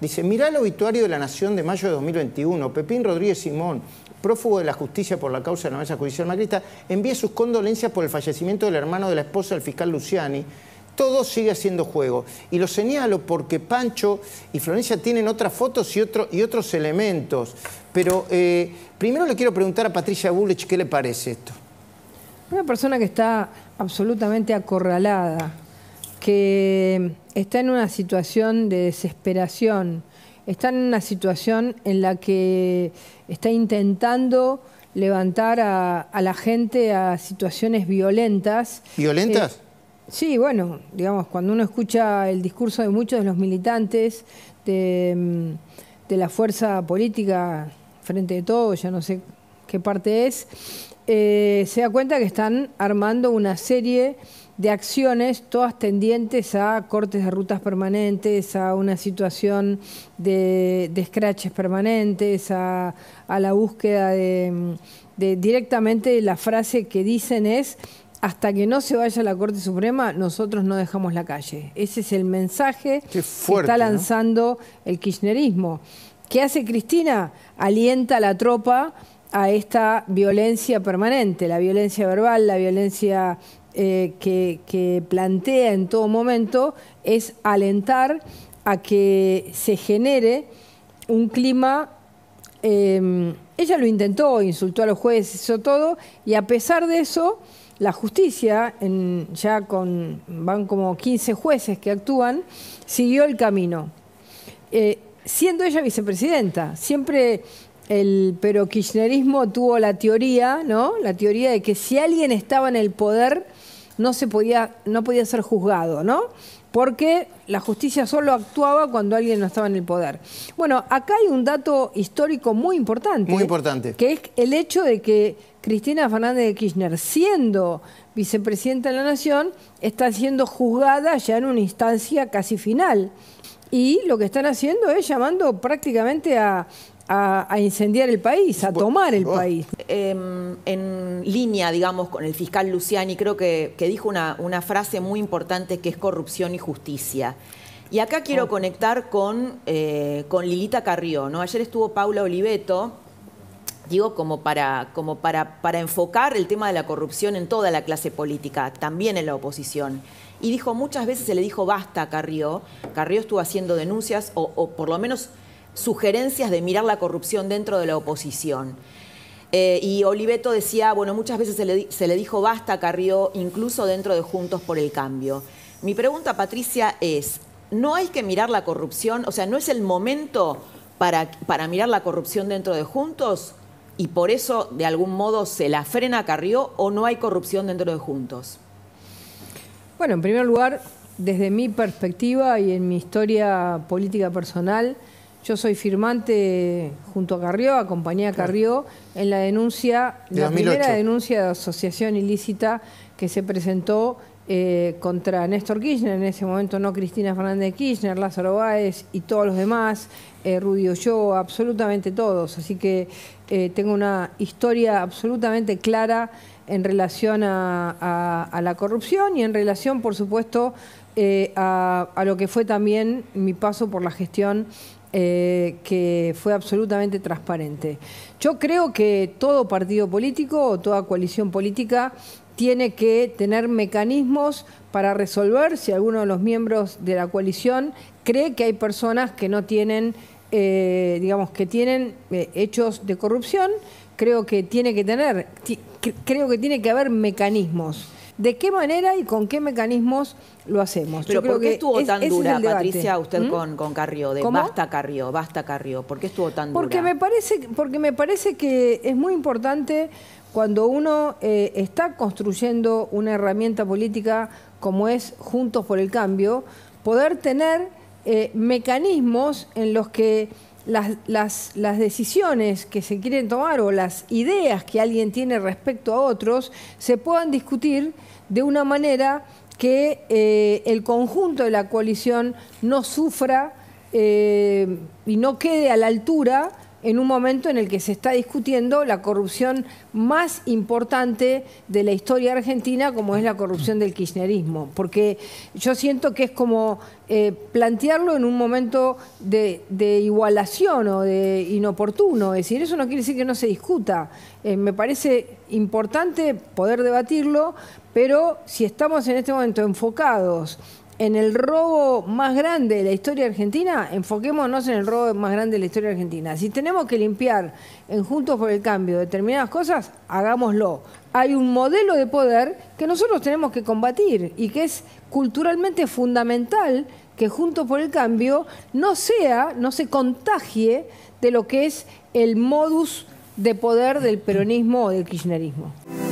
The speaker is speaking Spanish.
Dice, mirá el obituario de la Nación de mayo de 2021. Pepín Rodríguez Simón, prófugo de la justicia por la causa de la mesa judicial macrista, envía sus condolencias por el fallecimiento del hermano de la esposa del fiscal Luciani. Todo sigue haciendo juego. Y lo señalo porque Pancho y Florencia tienen otras fotos y, y otros elementos. Pero eh, primero le quiero preguntar a Patricia Bullich qué le parece esto. Una persona que está absolutamente acorralada que está en una situación de desesperación, está en una situación en la que está intentando levantar a, la gente a situaciones violentas. ¿Violentas? Eh, sí, bueno, digamos, cuando uno escucha el discurso de muchos de los militantes de, mm, de la fuerza política frente de todo, ya no sé qué parte es, eh, se da cuenta que están armando una serie de acciones, todas tendientes a cortes de rutas permanentes, a una situación de, de permanentes, a, la búsqueda de, de, directamente la frase que dicen es hasta que no se vaya la Corte Suprema, nosotros no dejamos la calle. Ese es el mensaje que está lanzando el kirchnerismo. ¿Qué hace Cristina? Alienta a la tropa a esta violencia permanente, la violencia verbal, la violencia eh, que, plantea en todo momento, es alentar a que se genere un clima em, ella lo intentó, insultó a los jueces, hizo todo, y a pesar de eso, la justicia, ya con, van como 15 jueces que actúan, siguió el camino. Eh, siendo ella vicepresidenta, siempre el pero kirchnerismo tuvo la teoría, ¿no? La teoría de que si alguien estaba en el poder no se podía no podía ser juzgado, ¿no? Porque la justicia solo actuaba cuando alguien no estaba en el poder. Bueno, acá hay un dato histórico muy importante. Muy importante. Que es el hecho de que Cristina Fernández de Kirchner, siendo vicepresidenta de la Nación, está siendo juzgada ya en una instancia casi final. Y lo que están haciendo es llamando prácticamente a a, incendiar el país, a tomar el ah. país. Em, en línea, digamos, con el fiscal Luciani, creo que, dijo una, una, frase muy importante que es corrupción y justicia. Y acá quiero ah. conectar con, eh, con Lilita Carrió. ¿no? Ayer estuvo Paula Oliveto, digo, como, para, como para, para enfocar el tema de la corrupción en toda la clase política, también en la oposición y dijo muchas veces se le dijo basta a Carrió. Carrió estuvo haciendo denuncias o por lo menos sugerencias de mirar la corrupción dentro de la oposición. Eh, y Oliveto decía, bueno, muchas veces se le, dijo basta Carrió, incluso dentro de Juntos por el Cambio. Mi pregunta, Patricia, es, ¿no hay que mirar la corrupción? O sea, ¿no es el momento para, para mirar la corrupción dentro de Juntos? ¿Y por eso, de algún modo, se la frena a Carrió o no hay corrupción dentro de Juntos? Bueno, en primer lugar, desde mi perspectiva y en mi historia política personal, yo soy firmante junto a Carrió, acompañé a Carrió en la denuncia, la primera denuncia de asociación ilícita que se presentó eh, contra Néstor Kirchner, en ese momento no Cristina Fernández Kirchner, Lázaro Báez y todos los demás, eh, Rudy absolutamente todos. Así que eh, tengo una historia absolutamente clara en relación a, la corrupción y en relación, por supuesto, eh, a, lo que fue también mi paso por la gestión eh, que fue absolutamente transparente. Yo creo que todo partido político o toda coalición política tiene que tener mecanismos para resolver si alguno de los miembros de la coalición cree que hay personas que no tienen, eh, digamos, que tienen eh, hechos de corrupción. Creo que tiene que tener, creo que tiene que haber mecanismos ¿De qué manera y con qué mecanismos lo hacemos? Pero ¿por qué estuvo tan dura, Patricia, usted ¿Mm? con, con Carrió? De basta Carrió, basta Carrió. ¿Por qué estuvo tan porque dura? Me parece, porque me parece que es muy importante cuando uno eh, está construyendo una herramienta política como es Juntos por el Cambio, poder tener eh, mecanismos en los que las, decisiones que se quieren tomar o las ideas que alguien tiene respecto a otros se puedan discutir de una manera que eh, el conjunto de la coalición no sufra eh, y no quede a la altura en un momento en el que se está discutiendo la corrupción más importante de la historia argentina, como es la corrupción del kirchnerismo. Porque yo siento que es como eh, plantearlo en un momento de, igualación o de inoportuno. Es decir, eso no quiere decir que no se discuta. Eh, me parece importante poder debatirlo, pero si estamos en este momento enfocados en el robo más grande de la historia argentina, enfoquémonos en el robo más grande de la historia argentina. Si tenemos que limpiar en Juntos por el Cambio determinadas cosas, hagámoslo. Hay un modelo de poder que nosotros tenemos que combatir y que es culturalmente fundamental que Juntos por el Cambio no sea, no se contagie de lo que es el modus de poder del peronismo o del kirchnerismo.